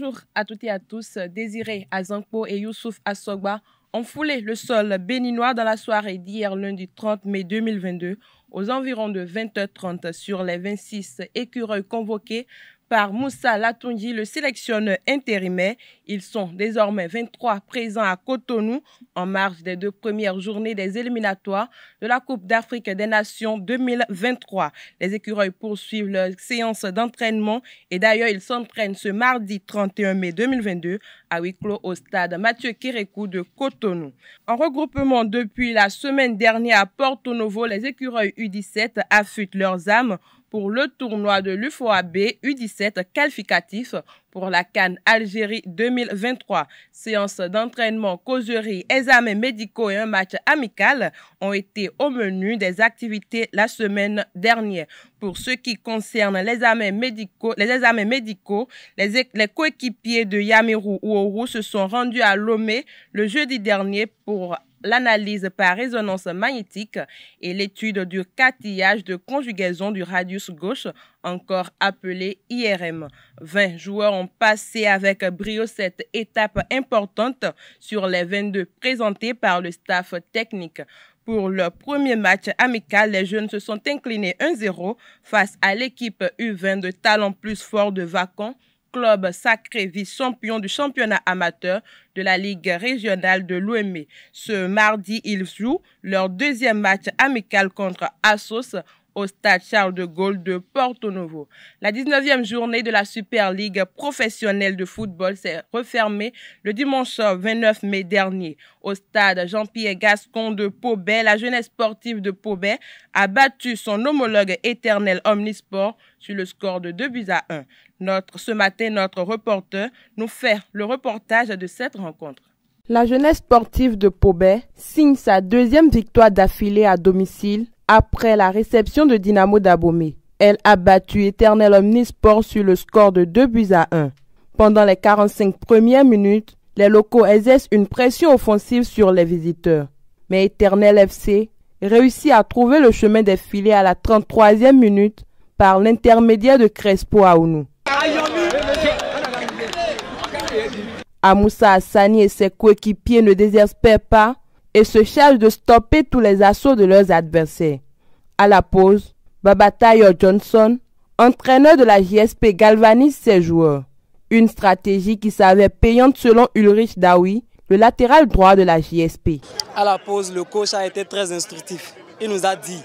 Bonjour à toutes et à tous. Euh, Désiré Azankpo et Youssouf Assogba ont foulé le sol béninois dans la soirée d'hier lundi 30 mai 2022 aux environs de 20h30 sur les 26 écureuils convoqués par Moussa Latungi, le sélectionneur intérimaire. Ils sont désormais 23 présents à Cotonou en marge des deux premières journées des éliminatoires de la Coupe d'Afrique des Nations 2023. Les écureuils poursuivent leur séance d'entraînement et d'ailleurs ils s'entraînent ce mardi 31 mai 2022 à huis clos au stade Mathieu Kérékou de Cotonou. En regroupement depuis la semaine dernière à Porto Novo, les écureuils U17 affûtent leurs âmes pour le tournoi de l'UFOAB U17 qualificatif pour la Cannes Algérie 2023. Séances d'entraînement, causerie, examens médicaux et un match amical ont été au menu des activités la semaine dernière. Pour ce qui concerne les examens médicaux, les, médicaux, les, coéquipiers de Yamirou Ouourou se sont rendus à Lomé le jeudi dernier pour l'analyse par résonance magnétique et l'étude du cartillage de conjugaison du radius gauche, encore appelé IRM. 20 joueurs ont passé avec brio cette étape importante sur les 22 présentés par le staff technique. Pour leur premier match amical, les jeunes se sont inclinés 1-0 face à l'équipe U20 de talent plus fort de Vacon, club sacré vice-champion du championnat amateur de la Ligue régionale de l'OM. E. Ce mardi, ils jouent leur deuxième match amical contre Assos au stade Charles de Gaulle de Porto Novo. La 19e journée de la Super Ligue professionnelle de football s'est refermée le dimanche 29 mai dernier. Au stade Jean-Pierre Gascon de Paubet, la jeunesse sportive de Paubet a battu son homologue éternel Omnisport sur le score de 2 buts à 1. ce matin, notre reporter nous fait le reportage de cette rencontre. La jeunesse sportive de Paubet signe sa deuxième victoire d'affilée à domicile après la réception de Dynamo d'Abomey. Elle a battu Eternel Omnisport sur le score de 2 buts à 1. Pendant les 45 premières minutes, les locaux exercent une pression offensive sur les visiteurs. Mais Eternel FC réussit à trouver le chemin des filets à la 33e minute par l'intermédiaire de Crespo Aounou. Amoussa Hassani et ses coéquipiers ne désespèrent pas et se charge de stopper tous les assauts de leurs adversaires. À la pause, Babatayo Johnson, entraîneur de la JSP, galvanise ses joueurs. Une stratégie qui s'avère payante selon Ulrich Dawi, le latéral droit de la JSP. À la pause, le coach a été très instructif. Il nous a dit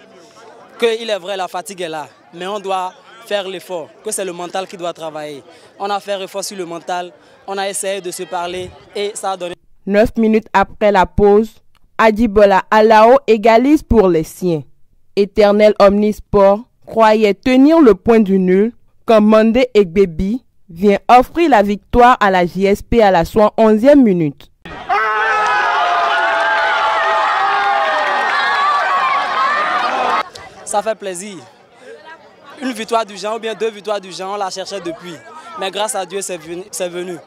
qu'il est vrai, la fatigue est là, mais on doit faire l'effort, que c'est le mental qui doit travailler. On a fait l'effort sur le mental, on a essayé de se parler et ça a donné. Neuf minutes après la pause, Adibola Alao égalise pour les siens. Éternel omnisport croyait tenir le point du nul quand Mandé Egbebi vient offrir la victoire à la JSP à la 11 e minute. Ça fait plaisir. Une victoire du genre ou bien deux victoires du genre, on la cherchait depuis. Mais grâce à Dieu, c'est venu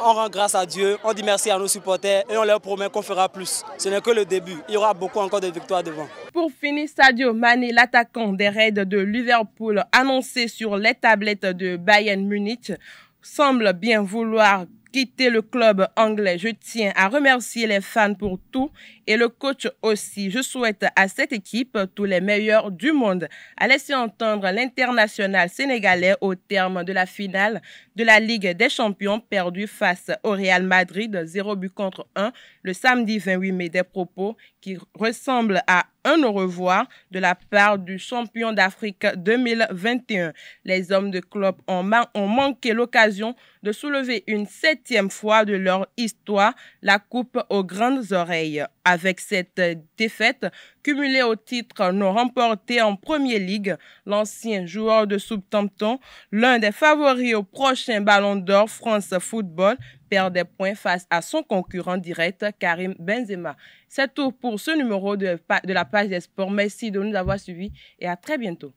on rend grâce à Dieu, on dit merci à nos supporters et on leur promet qu'on fera plus. Ce n'est que le début. Il y aura beaucoup encore de victoires devant. Pour finir, Sadio Mané, l'attaquant des raids de Liverpool, annoncé sur les tablettes de Bayern Munich, semble bien vouloir quitter le club anglais. Je tiens à remercier les fans pour tout et le coach aussi. Je souhaite à cette équipe tous les meilleurs du monde. À laisser entendre l'international sénégalais au terme de la finale de la Ligue des champions perdue face au Real Madrid 0 but contre 1 le samedi 28 mai des propos qui ressemblent à un au revoir de la part du champion d'Afrique 2021. Les hommes de club ont, ont manqué l'occasion de soulever une septième fois de leur histoire la coupe aux grandes oreilles. Avec cette défaite, cumulée au titre non remporté en Premier League, l'ancien joueur de Southampton, l'un des favoris au prochain Ballon d'Or France Football, perd des points face à son concurrent direct, Karim Benzema. C'est tout pour ce numéro de, de la page des sports. Merci de nous avoir suivis et à très bientôt.